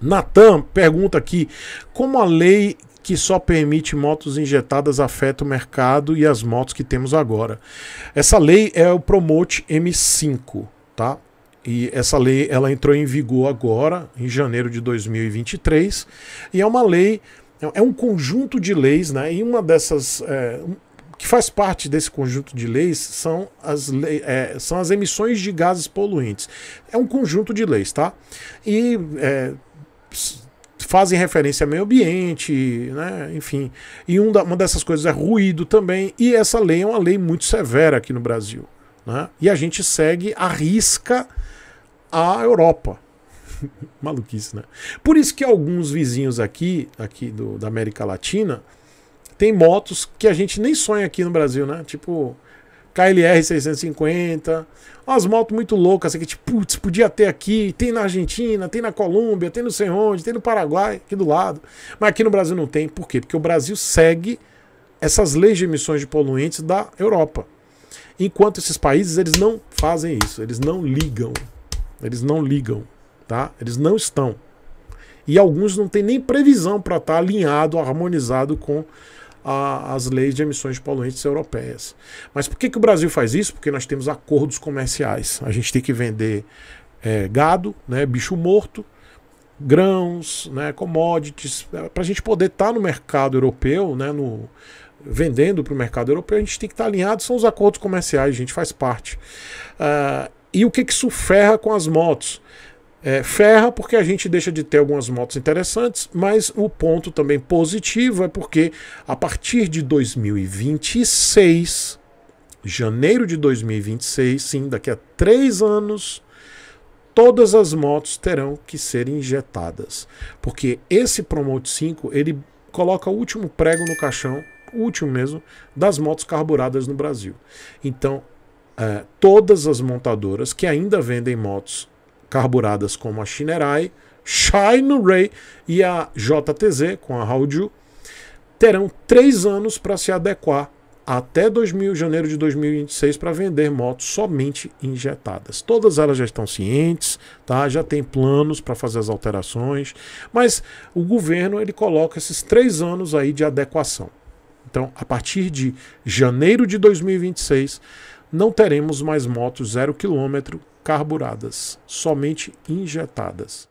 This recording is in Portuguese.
Natan pergunta aqui: como a lei que só permite motos injetadas afeta o mercado e as motos que temos agora? Essa lei é o Promote M5, tá? E essa lei ela entrou em vigor agora, em janeiro de 2023, e é uma lei, é um conjunto de leis, né? E uma dessas. É, que faz parte desse conjunto de leis são as, lei, é, são as emissões de gases poluentes. É um conjunto de leis, tá? E é, fazem referência a meio ambiente, né? enfim. E um da, uma dessas coisas é ruído também, e essa lei é uma lei muito severa aqui no Brasil. Né? E a gente segue a risca a Europa. Maluquice, né? Por isso que alguns vizinhos aqui, aqui do, da América Latina, tem motos que a gente nem sonha aqui no Brasil, né? Tipo, KLR 650. Umas motos muito loucas assim, que, tipo, putz, podia ter aqui, tem na Argentina, tem na Colômbia, tem não sei onde, tem no Paraguai, aqui do lado. Mas aqui no Brasil não tem. Por quê? Porque o Brasil segue essas leis de emissões de poluentes da Europa. Enquanto esses países, eles não fazem isso, eles não ligam. Eles não ligam, tá? Eles não estão. E alguns não têm nem previsão para estar tá alinhado, harmonizado com a, as leis de emissões de poluentes europeias. Mas por que, que o Brasil faz isso? Porque nós temos acordos comerciais. A gente tem que vender é, gado, né, bicho morto, grãos, né, commodities, é, para a gente poder estar tá no mercado europeu, né, no, vendendo para o mercado europeu, a gente tem que estar tá alinhado, são os acordos comerciais, a gente faz parte. Uh, e o que, que isso ferra com as motos? é, ferra porque a gente deixa de ter algumas motos interessantes, mas o ponto também positivo é porque a partir de 2026, janeiro de 2026, sim, daqui a três anos, todas as motos terão que ser injetadas, porque esse Promote 5 ele coloca o último prego no caixão, o último mesmo, das motos carburadas no Brasil. Então, é, todas as montadoras que ainda vendem motos carburadas como a Shinerai, Shine Ray e a JTZ com a Haoju, terão três anos para se adequar até 2000, janeiro de 2026 para vender motos somente injetadas. Todas elas já estão cientes, tá? Já tem planos para fazer as alterações, mas o governo ele coloca esses três anos aí de adequação. Então, a partir de janeiro de 2026, não teremos mais motos zero quilômetro carburadas, somente injetadas.